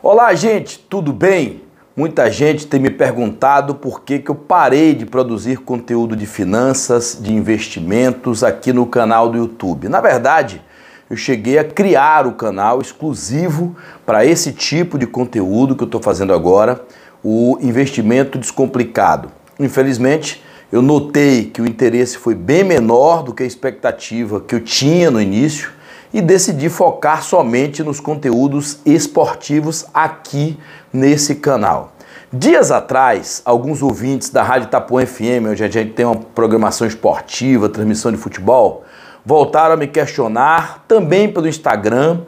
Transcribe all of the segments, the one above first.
Olá, gente, tudo bem? Muita gente tem me perguntado por que, que eu parei de produzir conteúdo de finanças, de investimentos aqui no canal do YouTube. Na verdade, eu cheguei a criar o canal exclusivo para esse tipo de conteúdo que eu estou fazendo agora, o investimento descomplicado. Infelizmente, eu notei que o interesse foi bem menor do que a expectativa que eu tinha no início e decidi focar somente nos conteúdos esportivos aqui nesse canal. Dias atrás, alguns ouvintes da Rádio Tapuã FM, onde a gente tem uma programação esportiva, transmissão de futebol, voltaram a me questionar também pelo Instagram,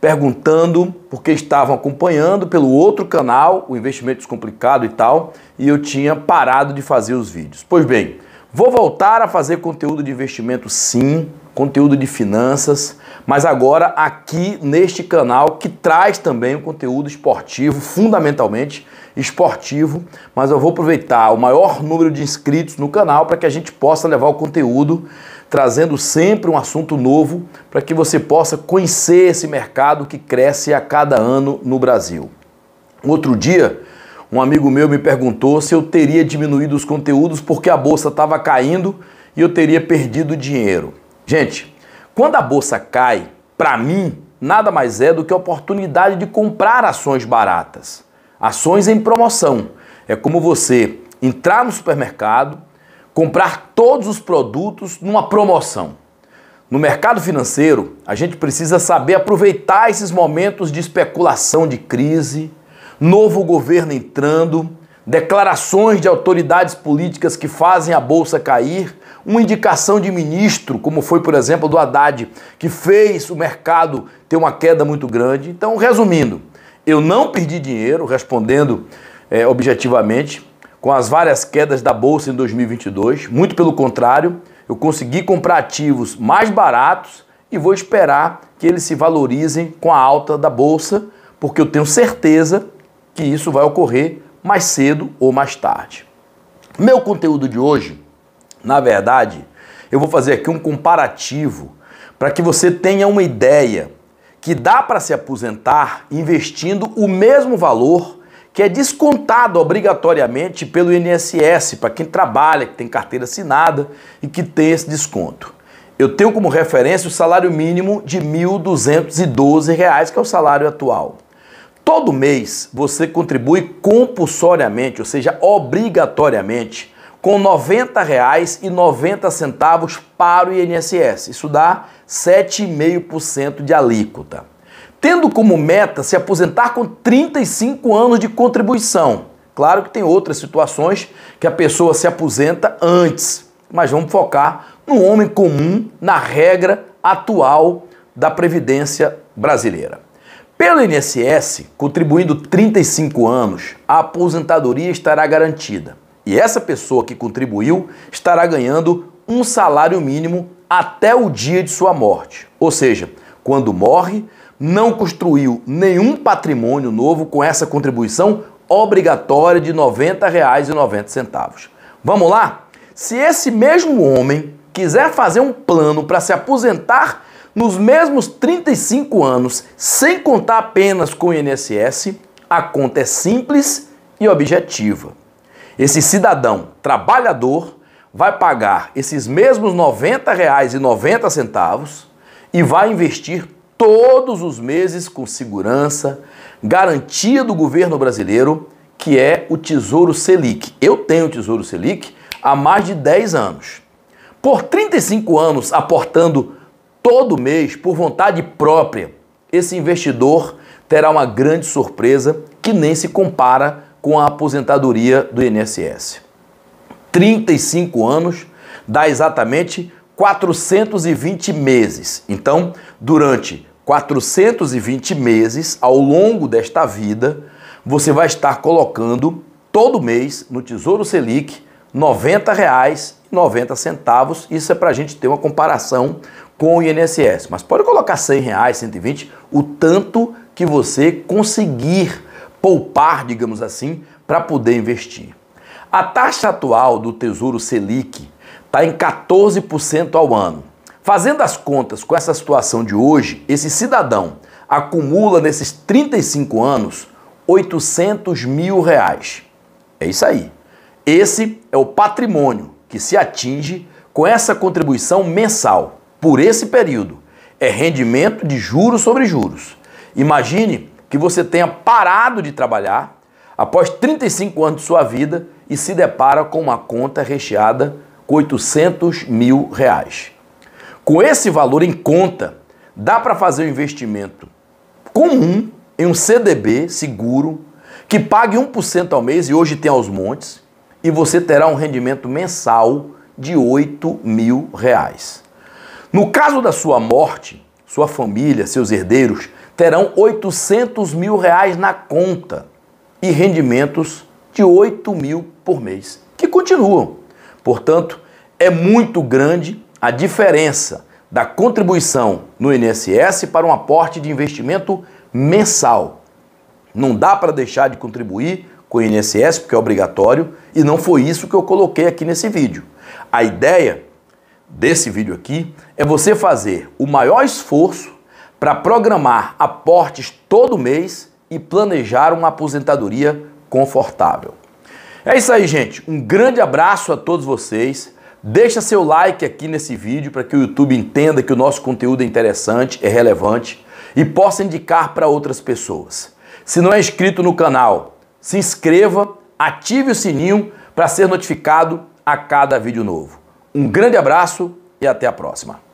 perguntando porque estavam acompanhando pelo outro canal, o Investimento Descomplicado e tal, e eu tinha parado de fazer os vídeos. Pois bem, Vou voltar a fazer conteúdo de investimento sim, conteúdo de finanças, mas agora aqui neste canal que traz também o conteúdo esportivo, fundamentalmente esportivo, mas eu vou aproveitar o maior número de inscritos no canal para que a gente possa levar o conteúdo trazendo sempre um assunto novo para que você possa conhecer esse mercado que cresce a cada ano no Brasil. Outro dia, um amigo meu me perguntou se eu teria diminuído os conteúdos porque a bolsa estava caindo e eu teria perdido dinheiro. Gente, quando a bolsa cai, para mim, nada mais é do que a oportunidade de comprar ações baratas, ações em promoção. É como você entrar no supermercado, comprar todos os produtos numa promoção. No mercado financeiro, a gente precisa saber aproveitar esses momentos de especulação de crise, novo governo entrando, declarações de autoridades políticas que fazem a bolsa cair, uma indicação de ministro, como foi, por exemplo, do Haddad, que fez o mercado ter uma queda muito grande. Então, resumindo, eu não perdi dinheiro, respondendo é, objetivamente, com as várias quedas da bolsa em 2022. Muito pelo contrário, eu consegui comprar ativos mais baratos e vou esperar que eles se valorizem com a alta da bolsa, porque eu tenho certeza que isso vai ocorrer mais cedo ou mais tarde. Meu conteúdo de hoje, na verdade, eu vou fazer aqui um comparativo para que você tenha uma ideia que dá para se aposentar investindo o mesmo valor que é descontado obrigatoriamente pelo INSS para quem trabalha, que tem carteira assinada e que tem esse desconto. Eu tenho como referência o salário mínimo de R$ 1.212, que é o salário atual. Todo mês você contribui compulsoriamente, ou seja, obrigatoriamente, com R$ 90,90 para o INSS. Isso dá 7,5% de alíquota. Tendo como meta se aposentar com 35 anos de contribuição. Claro que tem outras situações que a pessoa se aposenta antes, mas vamos focar no homem comum, na regra atual da Previdência brasileira. Pelo INSS, contribuindo 35 anos, a aposentadoria estará garantida. E essa pessoa que contribuiu estará ganhando um salário mínimo até o dia de sua morte. Ou seja, quando morre, não construiu nenhum patrimônio novo com essa contribuição obrigatória de R$ 90,90. Vamos lá? Se esse mesmo homem quiser fazer um plano para se aposentar nos mesmos 35 anos, sem contar apenas com o INSS, a conta é simples e objetiva. Esse cidadão trabalhador vai pagar esses mesmos R$ 90,90 e vai investir todos os meses com segurança, garantia do governo brasileiro, que é o Tesouro Selic. Eu tenho o Tesouro Selic há mais de 10 anos. Por 35 anos aportando Todo mês, por vontade própria, esse investidor terá uma grande surpresa que nem se compara com a aposentadoria do INSS. 35 anos dá exatamente 420 meses. Então, durante 420 meses, ao longo desta vida, você vai estar colocando todo mês no Tesouro Selic R$ 90,90. Isso é para a gente ter uma comparação com o INSS. Mas pode colocar R$ reais, 120, o tanto que você conseguir poupar, digamos assim, para poder investir. A taxa atual do Tesouro Selic está em 14% ao ano. Fazendo as contas com essa situação de hoje, esse cidadão acumula nesses 35 anos 800 mil reais. É isso aí. Esse é o patrimônio que se atinge com essa contribuição mensal por esse período. É rendimento de juros sobre juros. Imagine que você tenha parado de trabalhar após 35 anos de sua vida e se depara com uma conta recheada com 800 mil reais. Com esse valor em conta, dá para fazer um investimento comum em um CDB seguro que pague 1% ao mês e hoje tem aos montes e você terá um rendimento mensal de 8 mil reais. No caso da sua morte, sua família, seus herdeiros terão 800 mil reais na conta e rendimentos de 8 mil por mês, que continuam. Portanto, é muito grande a diferença da contribuição no INSS para um aporte de investimento mensal. Não dá para deixar de contribuir com o INSS, porque é obrigatório, e não foi isso que eu coloquei aqui nesse vídeo. A ideia desse vídeo aqui é você fazer o maior esforço para programar aportes todo mês e planejar uma aposentadoria confortável. É isso aí, gente. Um grande abraço a todos vocês. Deixa seu like aqui nesse vídeo para que o YouTube entenda que o nosso conteúdo é interessante, é relevante e possa indicar para outras pessoas. Se não é inscrito no canal, se inscreva, ative o sininho para ser notificado a cada vídeo novo. Um grande abraço e até a próxima.